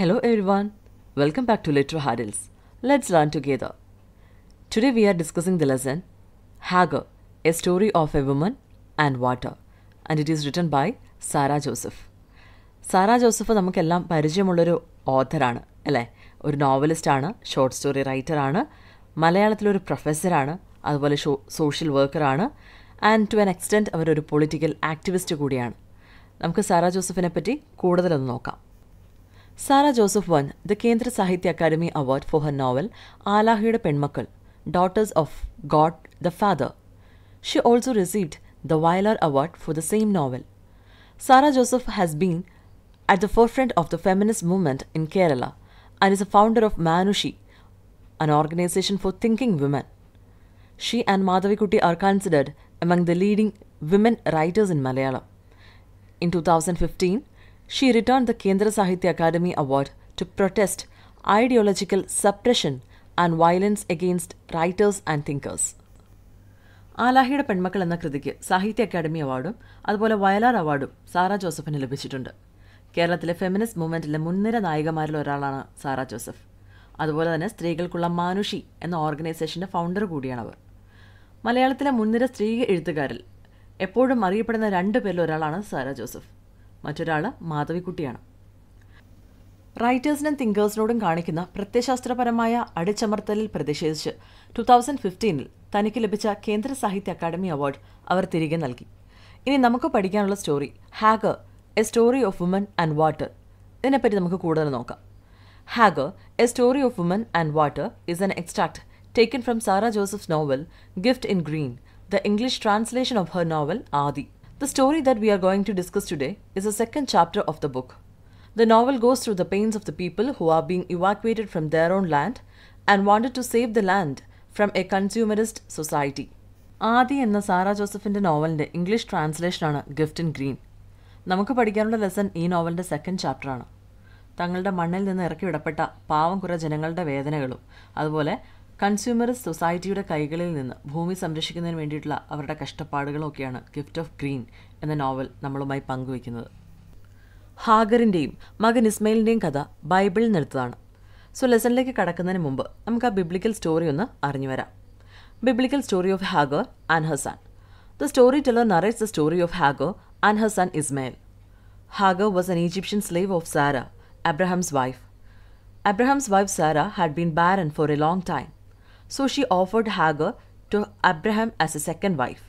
Hello everyone, welcome back to Literal Hurdles. Let's learn together. Today we are discussing the lesson Hagar, a story of a woman and water, and it is written by Sarah Joseph. Joseph Sarah Joseph നമുക്കെല്ലാം പരിചയമുള്ളൊരു ഓഥറാണ് അല്ലേ ഒരു നോവലിസ്റ്റാണ് short story professor, മലയാളത്തിലൊരു പ്രൊഫസറാണ് അതുപോലെ ഷോ സോഷ്യൽ വർക്കറാണ് ആൻഡ് ടു ആൻ എക്സ്റ്റെൻറ്റ് അവരൊരു പൊളിറ്റിക്കൽ ആക്ടിവിസ്റ്റ് കൂടിയാണ് നമുക്ക് സാറാ ജോസഫിനെ പറ്റി കൂടുതലൊന്ന് നോക്കാം Sara Joseph one the Kendra Sahitya Akademi award for her novel Aalahayude Penmakkal daughters of God the father she also received the Vayalar award for the same novel Sarah Joseph has been at the forefront of the feminist movement in Kerala and is a founder of Manushi an organization for thinking women. She and Madhavikutti are considered among the leading women writers in Malayalam. In 2015, she returned the Kendra Sahitya Akademi Award to protest ideological suppression and violence against writers and thinkers Aalahayude Penmakkal എന്ന കൃതിക്ക് സാഹിത്യ academy അവാർഡും അതുപോലെ വയലാർ അവാർഡും Sara ജോസഫിന് ലഭിച്ചിട്ടുണ്ട് കേരളത്തിലെ feminist മൂവ്മെൻറ്റിലെ മുൻനിര നായികമാരിൽ ഒരാളാണ് സാറ ജോസഫ് അതുപോലെ തന്നെ സ്ത്രീകൾക്കുള്ള മാനുഷി എന്ന ഓർഗനൈസേഷൻ്റെ ഫൗണ്ടർ കൂടിയാണ് അവർ മലയാളത്തിലെ മുൻനിര സ്ത്രീ എഴുത്തുകാരിൽ എപ്പോഴും അറിയപ്പെടുന്ന രണ്ട് പേരിൽ ഒരാളാണ് സാറ ജോസഫ് മറ്റൊരാൾ മാധവിക്കുട്ടിയാണ് റൈറ്റേഴ്സിനും തിങ്കേഴ്സിനോടും കാണിക്കുന്ന പ്രത്യശാസ്ത്രപരമായ അടിച്ചമർത്തലിൽ പ്രതിഷേധിച്ച് ടു തൗസൻഡ് ഫിഫ്റ്റീനിൽ തനിക്ക് ലഭിച്ച കേന്ദ്ര സാഹിത്യ അക്കാദമി അവാർഡ് അവർ തിരികെ നൽകി ഇനി നമുക്ക് പഠിക്കാനുള്ള story Hagar a story of woman and water ഇതിനെപ്പറ്റി നമുക്ക് കൂടുതൽ നോക്കാം Hagar a story of woman and water is an extract taken from Sarah Joseph's novel gift in green the English translation of her novel Aathi The story that we are going to discuss today is the second chapter of the book. The novel goes through the pains of the people who are being evacuated from their own land and wanted to save the land from a consumerist society. Aathi എന്ന സാറ ജോസഫിൻ്റെ നോവലിൻ്റെ English ട്രാൻസ്ലേഷനാണ് gift in green നമുക്ക് പഠിക്കാനുള്ള lesson ഈ നോവലിൻ്റെ second ചാപ്റ്ററാണ് തങ്ങളുടെ മണ്ണിൽ നിന്ന് ഇറക്കി വിടപ്പെട്ട പാവം കുറേ ജനങ്ങളുടെ വേദനകളും അതുപോലെ കൺസ്യൂമറിസ്റ്റ് സൊസൈറ്റിയുടെ കൈകളിൽ നിന്ന് ഭൂമി സംരക്ഷിക്കുന്നതിന് വേണ്ടിയിട്ടുള്ള അവരുടെ കഷ്ടപ്പാടുകളൊക്കെയാണ് ഗിഫ്റ്റ് ഓഫ് ഗ്രീൻ എന്ന നോവൽ നമ്മളുമായി പങ്കുവയ്ക്കുന്നത് ഹാഗറിൻ്റെയും മകൻ ഇസ്മയിലിൻ്റെയും കഥ ബൈബിളിൽ നിന്നെടുത്തതാണ് സോ ലെസണിലേക്ക് കടക്കുന്നതിന് മുമ്പ് നമുക്ക് ആ ബിബ്ലിക്കൽ സ്റ്റോറി ഒന്ന് അറിഞ്ഞു വരാം biblical story of Hagar and Hasan the story teller narrates the story of Hagar and Hasan Ismail Hagar was an Egyptian slave of Sarah Abraham's wife Abraham's wife Sarah had been barren for a long time so she offered Hagar to Abraham as a second wife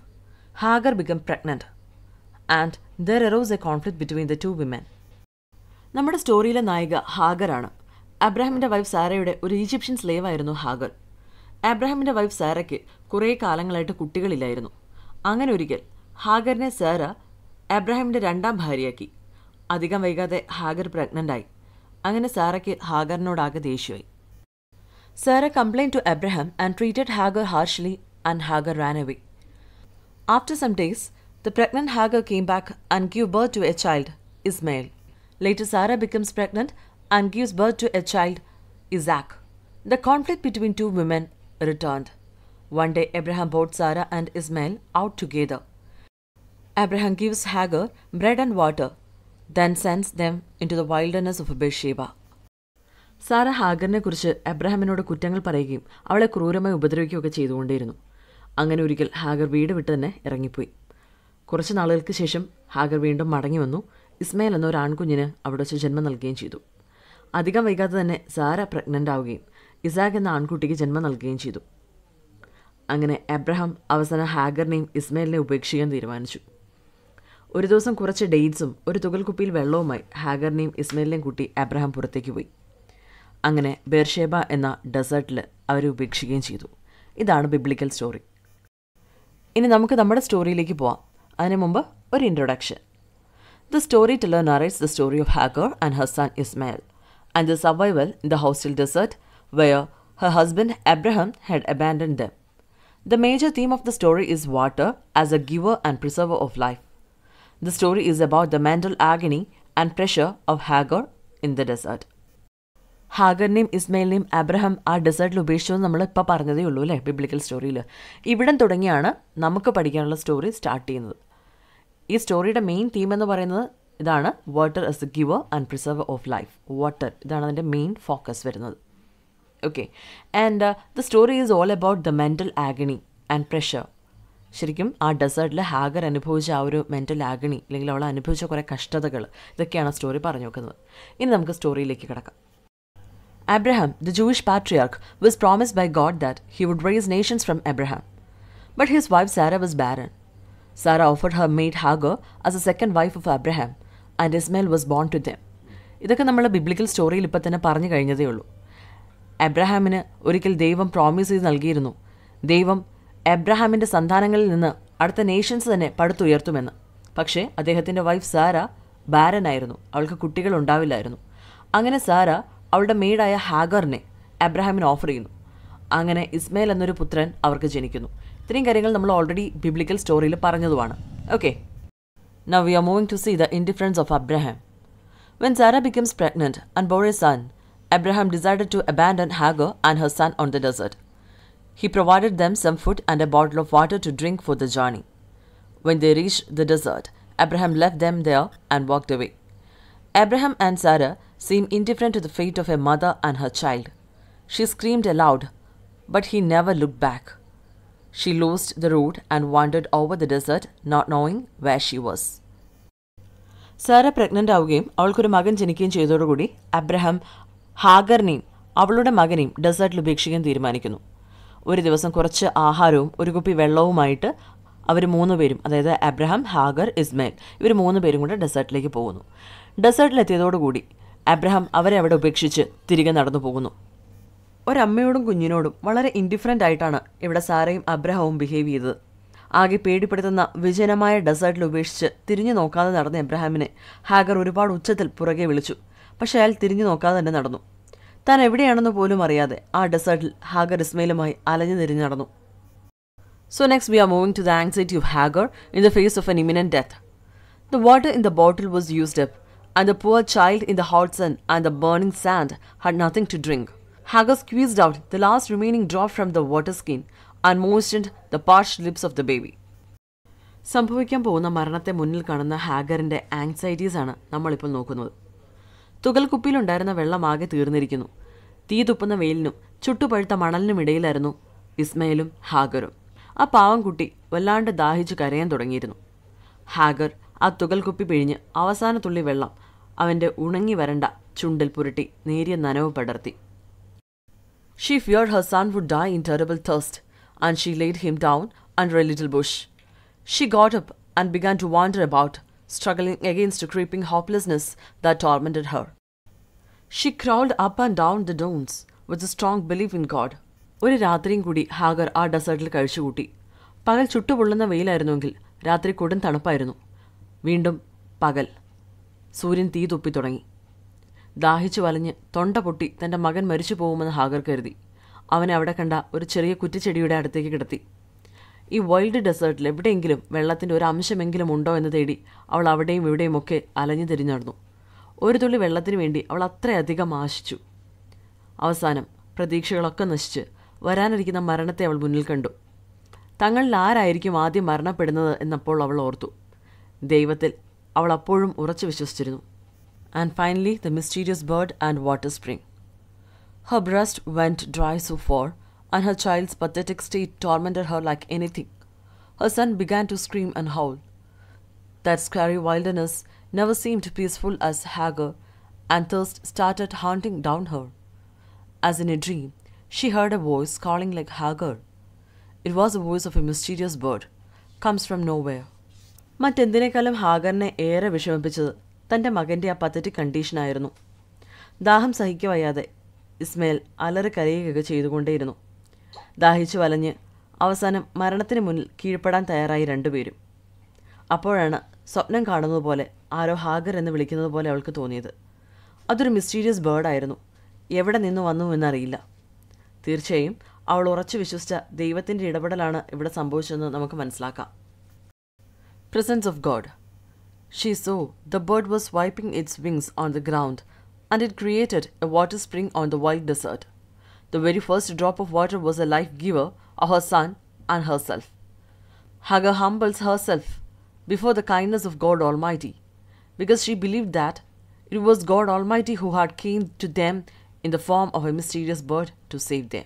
Hagar became pregnant, and there arose a conflict between the two women നമ്മുടെ സ്റ്റോറിയിലെ നായിക ഹാഗറാണ് അബ്രഹാമിൻ്റെ wife സാറയുടെ ഒരു Egyptian slave ആയിരുന്നു ഹാഗർ അബ്രഹാമിൻ്റെ wife സാറയ്ക്ക് കുറേ കാലങ്ങളായിട്ട് കുട്ടികളില്ലായിരുന്നു അങ്ങനെ ഒരിക്കൽ ഹാഗറിനെ സാറ അബ്രഹാമിൻ്റെ രണ്ടാം ഭാര്യയാക്കി അധികം വൈകാതെ ഹാഗർ പ്രഗ്നൻ്റായി അങ്ങനെ സാറയ്ക്ക് ഹാഗറിനോടാകെ ദേഷ്യമായി Sarah complained to Abraham and treated Hagar harshly, and Hagar ran away. After some days, the pregnant Hagar came back and gave birth to a child, Ismail. Later, Sarah becomes pregnant and gives birth to a child, Isaac. The conflict between two women returned. One day, Abraham brought Sarah and Ismail out together. Abraham gives Hagar bread and water, then sends them into the wilderness of Beersheba. Sarah കുറിച്ച് എബ്രഹാമിനോട് കുറ്റങ്ങൾ പറയുകയും അവളെ ക്രൂരമായി ഉപദ്രവിക്കുകയൊക്കെ ചെയ്തുകൊണ്ടേയിരുന്നു അങ്ങനെ ഒരിക്കൽ ഹാഗർ വീട് വിട്ട് തന്നെ ഇറങ്ങിപ്പോയി കുറച്ച് നാളുകൾക്ക് ശേഷം ഹാഗർ വീണ്ടും മടങ്ങി വന്നു ഇസ്മയിൽ എന്ന ഒരു ആൺകുഞ്ഞിന് അവിടെ വെച്ച് ജന്മം നൽകുകയും ചെയ്തു അധികം വൈകാതെ തന്നെ സാര പ്രഗ്നൻ്റ് ആവുകയും ഇസാഖ് എന്ന ആൺകുട്ടിക്ക് ജന്മം നൽകുകയും ചെയ്തു അങ്ങനെ എബ്രഹാം അവസാനം ഹാഗറിനെയും ഇസ്മയിലിനെയും ഉപേക്ഷിക്കാൻ തീരുമാനിച്ചു ഒരു ദിവസം കുറച്ച് ഡേറ്റ്സും ഒരു തുകൽ കുപ്പിയിൽ വെള്ളവുമായി ഹാഗറിനെയും ഇസ്മയിലിനെയും കൂട്ടി എബ്രഹാം പുറത്തേക്ക് പോയി അങ്ങനെ ബേർഷേബ എന്ന ഡെസേർട്ടിൽ അവർ ഉപേക്ഷിക്കുകയും ചെയ്തു ഇതാണ് ബിബ്ലിക്കൽ സ്റ്റോറി ഇനി നമുക്ക് നമ്മുടെ സ്റ്റോറിയിലേക്ക് പോവാം അതിനു മുമ്പ് ഒരു introduction the story teller narrates the story of Hagar and Hasan Ismail and the survival in the hostile desert where her husband Abraham had abandon them The major theme of the story is water as a giver and preserver of life. The story is about the mental agony and pressure of Hagar in the desert. ഹാഗറിനെയും ഇസ്മയിലിനെയും Abraham ആ ഡെസേർട്ടിൽ ഉപേക്ഷിച്ചു എന്ന് നമ്മൾ ഇപ്പോൾ പറഞ്ഞതേ ഉള്ളൂ അല്ലേ ബിബ്ലിക്കൽ സ്റ്റോറിയിൽ ഇവിടം തുടങ്ങിയാണ് നമുക്ക് പഠിക്കാനുള്ള സ്റ്റോറി സ്റ്റാർട്ട് ചെയ്യുന്നത് ഈ സ്റ്റോറിയുടെ മെയിൻ തീം എന്ന് പറയുന്നത് ഇതാണ് water is a giver and preserver of life water ഇതാണ് അതിൻ്റെ മെയിൻ ഫോക്കസ് വരുന്നത് okay and the story is all about the mental agony and pressure ശരിക്കും ആ ഡെസേർട്ടിൽ ഹാഗർ അനുഭവിച്ച ആ ഒരു മെൻറ്റൽ ആഗണി അല്ലെങ്കിൽ അവൾ അനുഭവിച്ച കുറേ കഷ്ടതകൾ ഇതൊക്കെയാണ് സ്റ്റോറി പറഞ്ഞു നോക്കുന്നത് ഇനി നമുക്ക് സ്റ്റോറിയിലേക്ക് കിടക്കാം Abraham, the Jewish patriarch, was promised by God that he would raise nations from Abraham. But his wife Sarah was barren. Sarah offered her maid Hagar as a second wife of Abraham, and Ishmael was born to them. ഇതൊക്കെ നമ്മൾ biblical സ്റ്റോറിയിൽ ഇപ്പം തന്നെ പറഞ്ഞു കഴിഞ്ഞതേ ഉള്ളൂ അബ്രഹാമിന് ഒരിക്കൽ ദൈവം പ്രോമിസ് ചെയ്ത് നൽകിയിരുന്നു ദൈവം അബ്രഹാമിൻ്റെ സന്താനങ്ങളിൽ നിന്ന് അടുത്ത നേഷൻസ് തന്നെ പടുത്തുയർത്തുമെന്ന് പക്ഷേ അദ്ദേഹത്തിൻ്റെ വൈഫ് സാര ബാരനായിരുന്നു അവൾക്ക് കുട്ടികൾ ഉണ്ടാവില്ലായിരുന്നു അങ്ങനെ സാര അവളുടെ മെയ്ഡായ ഹാഗറിനെ അബ്രഹാമിന് ഓഫർ ചെയ്യുന്നു അങ്ങനെ ഇസ്മയിൽ എന്നൊരു പുത്രൻ അവർക്ക് ജനിക്കുന്നു ഇത്രയും കാര്യങ്ങൾ നമ്മൾ ഓൾറെഡി ബിബ്ലിക്കൽ സ്റ്റോറിയിൽ പറഞ്ഞതുമാണ് okay now we are moving to see the indifference of Abraham when Sarah becomes pregnant and bore a son Abraham decided to abandon Hagar and her son on the desert he provided them some food and a bottle of water to drink for the journey when the reach the desert Abraham left them there and walked away Abraham and Sarah seem indifferent to the fate of a mother and her child. She screamed aloud, but he never looked back. She lost the road and wandered over the desert, not knowing where she was. Sarah pregnant ആവുകയും അവൾക്കൊരു മകൻ ജനിക്കുകയും ചെയ്തതോടുകൂടി Abraham ഹാഗറിനെയും അവളുടെ മകനെയും ഡെസേർട്ടിൽ ഉപേക്ഷിക്കാൻ തീരുമാനിക്കുന്നു ഒരു ദിവസം കുറച്ച് ആഹാരവും ഒരു കുപ്പി വെള്ളവുമായിട്ട് അവർ മൂന്ന് പേരും അതായത് അബ്രഹാം ഹാഗർ ഇസ്മയിൽ ഇവർ മൂന്ന് പേരും കൂടെ ഡെസേർട്ടിലേക്ക് പോകുന്നു ഡെസേർട്ടിലെത്തിയതോടുകൂടി അബ്രഹാം അവരെ അവിടെ ഉപേക്ഷിച്ച് തിരികെ നടന്നു പോകുന്നു ഒരമ്മയോടും കുഞ്ഞിനോടും വളരെ ഇൻഡിഫറൻ്റ് ആയിട്ടാണ് ഇവിടെ സാറയും അബ്രഹാവും ബിഹേവ് ചെയ്തത് ആകെ പേടിപ്പെടുത്തുന്ന വിജനമായ ഡെസേർട്ടിൽ ഉപേക്ഷിച്ച് തിരിഞ്ഞു നോക്കാതെ നടന്ന എബ്രഹാമിനെ ഹാഗർ ഒരുപാട് ഉച്ചത്തിൽ പുറകെ വിളിച്ചു പക്ഷേ അയാൾ തിരിഞ്ഞു നോക്കാതെ തന്നെ നടന്നു താൻ എവിടെയാണെന്ന് പോലും അറിയാതെ ആ ഡെസേർട്ടിൽ ഹാഗർ ഇസ്മയിലുമായി അലഞ്ഞു തിരിഞ്ഞു നടന്നു so next we are moving to the anxiety of Hagar in the face of an imminent death the water in the bottle was used up and the poor child in the hot sun and the burning sand had nothing to drink. Hagar squeezed out the last remaining drop from the water skin and moistened the parched lips of the baby. സംഭവിക്കാൻ പോകുന്ന മരണത്തെ മുന്നിൽ കാണുന്ന ഹാഗറിൻ്റെ ആങ്സൈറ്റീസാണ് നമ്മളിപ്പോൾ നോക്കുന്നത് തുകൽ കുപ്പിയിലുണ്ടായിരുന്ന വെള്ളം ആകെ തീർന്നിരിക്കുന്നു തീ തുപ്പുന്ന വെയിലിനും ചുട്ടുപഴുത്ത മണലിനും ഇടയിലായിരുന്നു ഇസ്മയിലും ഹാഗറും ആ പാവം കുട്ടി വല്ലാണ്ട് ദാഹിച്ചു കരയാൻ തുടങ്ങിയിരുന്നു ഹാഗർ ആ തുകൽക്കുപ്പി പിഴിഞ്ഞ് അവസാന തുള്ളി വെള്ളം അവൻ്റെ ഉണങ്ങി വരണ്ട ചുണ്ടിൽ പുരട്ടി നേരിയ നനവ് പടർത്തി she fear her son would die in terrible thirst and she laid him down under a little bush she got up and began to wander about struggling against creeping creeping hopelessness that tormented her. She crawled up and down the dunes with a strong belief in God. ഒരു രാത്രിയും കൂടി ഹാഗർ ആ ഡെസേർട്ടിൽ കഴിച്ചുകൂട്ടി പകൽ ചുട്ടുപൊള്ളുന്ന വെയിലായിരുന്നുവെങ്കിൽ രാത്രി കൊടും തണുപ്പായിരുന്നു വീണ്ടും പകൽ സൂര്യൻ തീ തുപ്പി തുടങ്ങി ദാഹിച്ചു വലഞ്ഞ് തൊണ്ട പൊട്ടി തൻ്റെ മകൻ മരിച്ചു പോകുമെന്ന് ഹാഗർ കരുതി അവനെ അവിടെ കണ്ട ഒരു ചെറിയ കുറ്റിച്ചെടിയുടെ അടുത്തേക്ക് കിടത്തി ഈ വൈൽഡ് ഡെസേർട്ടിൽ എവിടെയെങ്കിലും വെള്ളത്തിൻ്റെ ഒരു അംശമെങ്കിലും ഉണ്ടോ എന്ന് തേടി അവൾ അവിടെയും ഇവിടെയുമൊക്കെ അലഞ്ഞു തിരിഞ്ഞടന്നു ഒരു തുള്ളി വെള്ളത്തിന് വേണ്ടി അവൾ അത്രയധികം ആശിച്ചു അവസാനം പ്രതീക്ഷകളൊക്കെ നശിച്ച് വരാനിരിക്കുന്ന മരണത്തെ അവൾ മുന്നിൽ കണ്ടു തങ്ങളിൽ ആരായിരിക്കും ആദ്യം മരണപ്പെടുന്നത് എന്നപ്പോൾ അവൾ ഓർത്തു ദൈവത്തിൽ അവൾ അപ്പോഴും ഉറച്ചു വിശ്വസിച്ചിരുന്നു and finally the mysterious bird and water spring her breast went dry so for and her child's pathetic state tormented her like anything her son began to scream and howl that scary wilderness never seemed peaceful as Hagar, and thirst started haunting down her. As in a dream, she heard a voice calling like Hagar. It was the voice of a mysterious bird, comes from nowhere. മറ്റെന്തിനേക്കാളും ഹാഗറിനെ ഏറെ വിഷമിപ്പിച്ചത് തൻ്റെ മകൻ്റെ ആ pathetic കണ്ടീഷനായിരുന്നു ദാഹം സഹിക്കവയ്യാതെ ഇസ്മയിൽ അലറി കരയുകയൊക്കെ ചെയ്തുകൊണ്ടേയിരുന്നു ദാഹിച്ചു വലഞ്ഞ് അവസാനം മരണത്തിന് മുന്നിൽ കീഴ്പ്പെടാൻ തയ്യാറായി രണ്ടുപേരും അപ്പോഴാണ് സ്വപ്നം കാണുന്നതുപോലെ ആരോ ഹാഗർ എന്ന് വിളിക്കുന്നത് പോലെ അവൾക്ക് തോന്നിയത് അതൊരു മിസ്റ്റീരിയസ് ബേർഡായിരുന്നു എവിടെ നിന്ന് വന്നു എന്നറിയില്ല തീർച്ചയായും അവൾ ഉറച്ചു വിശ്വസിച്ച ദൈവത്തിൻ്റെ ഇടപെടലാണ് ഇവിടെ സംഭവിച്ചതെന്ന് നമുക്ക് മനസ്സിലാക്കാം presence of God. She saw the bird was wiping its wings on the ground, and it created a water spring on the wild desert. The very first drop of water was a life giver of her son and herself. Hagar humbles herself before the kindness of God Almighty because she believed that it was God Almighty who had came to them in the form of a mysterious bird to save them.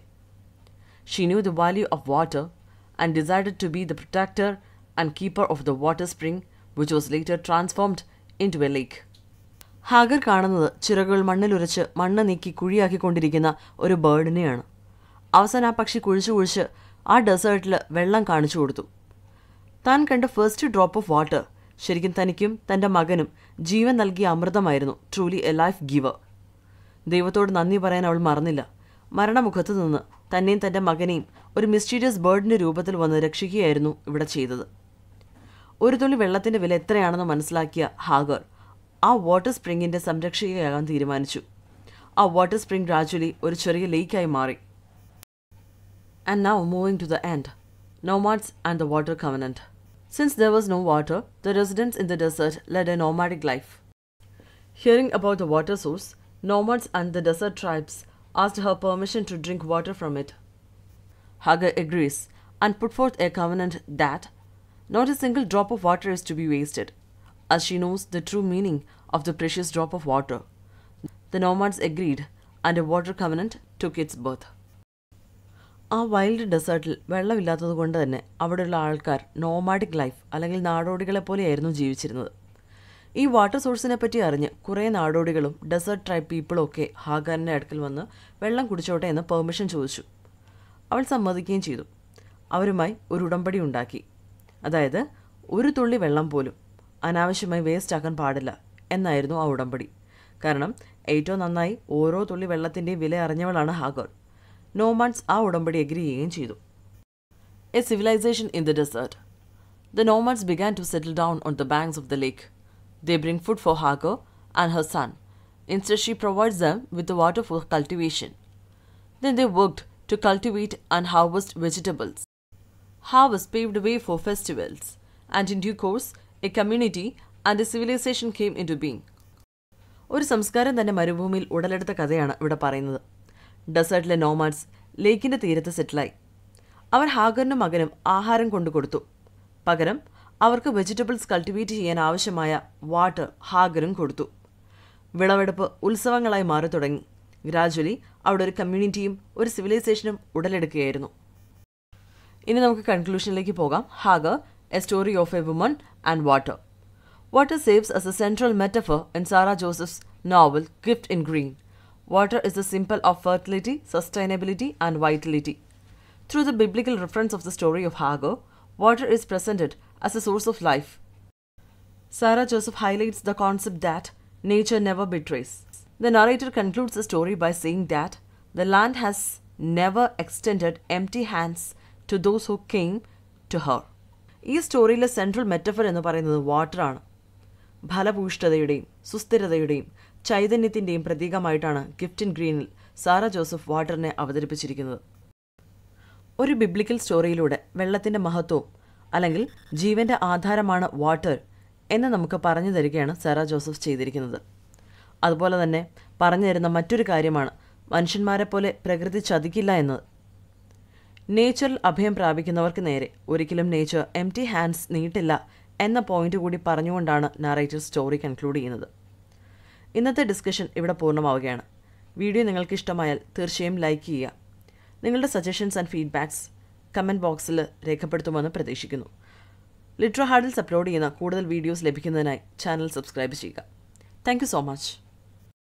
She knew the value of water and desired to be the protector and keeper of the water spring, which was later transformed into a lake. Hagar കാണുന്നത് ചിറകുകൾ മണ്ണിലുരച്ച് മണ്ണ് നീക്കി കുഴിയാക്കിക്കൊണ്ടിരിക്കുന്ന ഒരു ബേർഡിനെയാണ് അവസാനം ആ പക്ഷി കുഴിച്ചു കുഴിച്ച് ആ ഡെസേർട്ടിൽ വെള്ളം കാണിച്ചു കൊടുത്തു താൻ കണ്ട ഫസ്റ്റ് ഡ്രോപ്പ് ഓഫ് വാട്ടർ ശരിക്കും തനിക്കും തൻ്റെ മകനും ജീവൻ നൽകിയ അമൃതമായിരുന്നു ട്രൂലി എ ലൈഫ് ഗിവർ ദൈവത്തോട് നന്ദി പറയാൻ അവൾ മറന്നില്ല മരണമുഖത്ത് നിന്ന് തന്നെയും തൻ്റെ മകനെയും ഒരു മിസ്റ്റീരിയസ് ബേർഡിൻ്റെ രൂപത്തിൽ വന്ന് രക്ഷിക്കുകയായിരുന്നു ഇവിടെ ചെയ്തത് ഒരു തുള്ളി വെള്ളത്തിൻ്റെ വില എത്രയാണെന്ന് മനസ്സിലാക്കിയ ഹാഗർ ആ വാട്ടർ സ്പ്രിങ്ങിൻ്റെ സംരക്ഷകയാകാൻ തീരുമാനിച്ചു ആ വാട്ടർ സ്പ്രിംഗ് ഗ്രാജുവലി ഒരു ചെറിയ ലേക്കായി മാറി and now moving to the end nomads and the water covenant since there was no water the residents in the desert led a nomadic life hearing about the water source nomads and the desert tribes asked her permission to drink water from it Hagar agrees and put forth a covenant that Not a single drop of water is to be wasted, as she knows the true meaning of the precious drop of water. The nomads agreed, and a water covenant took its birth. ആ wild ഡെസേർട്ടിൽ വെള്ളമില്ലാത്തത് കൊണ്ട് തന്നെ അവിടെയുള്ള ആൾക്കാർ nomadic life അല്ലെങ്കിൽ നാടോടികളെ പോലെയായിരുന്നു ജീവിച്ചിരുന്നത് ഈ വാട്ടർ സോഴ്സിനെ പറ്റി അറിഞ്ഞ് കുറേ നാടോടികളും ഡെസേർട്ട് ട്രൈബ് പീപ്പിളും ഒക്കെ ഹാഗാറിൻ്റെ അടുക്കൽ വന്ന് വെള്ളം കുടിച്ചോട്ടെ എന്ന് പെർമിഷൻ ചോദിച്ചു അവൾ സമ്മതിക്കുകയും ചെയ്തു അവരുമായി ഒരു ഉടമ്പടി ഉണ്ടാക്കി അതായത് ഒരു തുള്ളി വെള്ളം പോലും അനാവശ്യമായി വേസ്റ്റ് ആക്കാൻ പാടില്ല എന്നായിരുന്നു ആ ഉടമ്പടി കാരണം ഏറ്റവും നന്നായി ഓരോ തുള്ളി വെള്ളത്തിൻ്റെയും വില അറിഞ്ഞവളാണ് ഹാഗർ നോമാൻസ് ആ ഉടമ്പടി എഗ്രി ചെയ്യുകയും ചെയ്തു a civilisation in the desert the nomads began to settle down on the banks of the lake they bring food for Hagar and her son instead she provides them with water for cultivation then they worked to cultivate and harvest vegetables harvest paved the way for festivals, and in due course, a community and a civilization came into being. ഒരു സംസ്കാരം തന്നെ മരുഭൂമിയിൽ ഉടലെടുത്ത കഥയാണ് ഇവിടെ പറയുന്നത് ഡെസേർട്ടിലെ nomads ലേക്കിൻ്റെ തീരത്ത് സെറ്റിലായി അവർ ഹാഗറിനും മകനും ആഹാരം കൊണ്ടു കൊടുത്തു പകരം അവർക്ക് വെജിറ്റബിൾസ് കൾട്ടിവേറ്റ് ചെയ്യാൻ ആവശ്യമായ വാട്ടർ ഹാഗറും കൊടുത്തു വിളവെടുപ്പ് ഉത്സവങ്ങളായി മാറി തുടങ്ങി ഗ്രാജുവലി അവിടെ ഒരു കമ്മ്യൂണിറ്റിയും ഒരു സിവിലൈസേഷനും ഉടലെടുക്കുകയായിരുന്നു ഇനി നമുക്ക് കൺക്ലൂഷനിലേക്ക് പോകാം Hagar Hagar, a story of a woman and Water Water serves as a central metaphor in Sarah Joseph's novel Gift in Green. Water is a symbol of fertility, sustainability, and vitality. Through the biblical reference of the story of Hagar, water is presented as a source of life. Sarah Joseph highlights the concept that nature never betrays. The narrator concludes the story by saying that the land has never extended empty hands to those who came to her ഈ സ്റ്റോറിയിലെ central metaphor എന്ന് പറയുന്നത് വാട്ടറാണ് ഫലഭൂഷ്ഠതയുടെയും സുസ്ഥിരതയുടെയും ചൈതന്യത്തിൻ്റെയും പ്രതീകമായിട്ടാണ് ഗിഫ്റ്റിൻ ഗ്രീനിൽ Sara Joseph വാട്ടറിനെ അവതരിപ്പിച്ചിരിക്കുന്നത് ഒരു biblical സ്റ്റോറിയിലൂടെ വെള്ളത്തിൻ്റെ മഹത്വവും അല്ലെങ്കിൽ ജീവൻ്റെ ആധാരമാണ് വാട്ടർ എന്ന് നമുക്ക് പറഞ്ഞു തരികയാണ് സാറ ജോസഫ് ചെയ്തിരിക്കുന്നത് അതുപോലെ തന്നെ പറഞ്ഞു തരുന്ന മറ്റൊരു കാര്യമാണ് മനുഷ്യന്മാരെ പോലെ പ്രകൃതി ചതിക്കില്ല എന്നത് നേച്ചറിൽ അഭയം പ്രാപിക്കുന്നവർക്ക് നേരെ ഒരിക്കലും നേച്ചർ എം ടി ഹാൻഡ്സ് നീട്ടില്ല എന്ന പോയിന്റ് കൂടി പറഞ്ഞുകൊണ്ടാണ് നാറേറ്റർ സ്റ്റോറി കൺക്ലൂഡ് ചെയ്യുന്നത് ഇന്നത്തെ ഡിസ്കഷൻ ഇവിടെ പൂർണ്ണമാവുകയാണ് വീഡിയോ നിങ്ങൾക്ക് ഇഷ്ടമായാൽ തീർച്ചയായും ലൈക്ക് ചെയ്യുക നിങ്ങളുടെ സജഷൻസ് ആൻഡ് ഫീഡ്ബാക്സ് കമൻറ്റ് ബോക്സിൽ രേഖപ്പെടുത്തുമെന്ന് പ്രതീക്ഷിക്കുന്നു ലിട്രോ ഹാർഡിൽസ് അപ്ലോഡ് ചെയ്യുന്ന കൂടുതൽ വീഡിയോസ് ലഭിക്കുന്നതിനായി ചാനൽ സബ്സ്ക്രൈബ് ചെയ്യുക താങ്ക് സോ മച്ച്